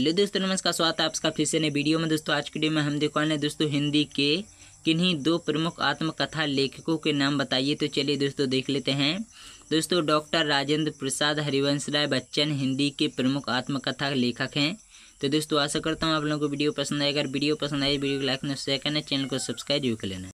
hello दोस्तों नमस्कार स्वागत है आपका फिर से नए वीडियो में दोस्तों आज की वीडियो में हम देखने दोस्तों हिंदी के किन्हीं दो प्रमुख आत्मकथा लेखकों के नाम बताइए तो चलिए दोस्तों देख लेते हैं दोस्तों डॉक्टर राजेंद्र प्रसाद हरिवंश राय बच्चन हिंदी के प्रमुख आत्मकथा लेखक हैं तो दोस्तों आशा करता हूँ आप लोगों को वीडियो पसंद आए अगर वीडियो पसंद आए वीडियो को लाइक न शेयर करना चैनल को सब्सक्राइब जरूर कर लेना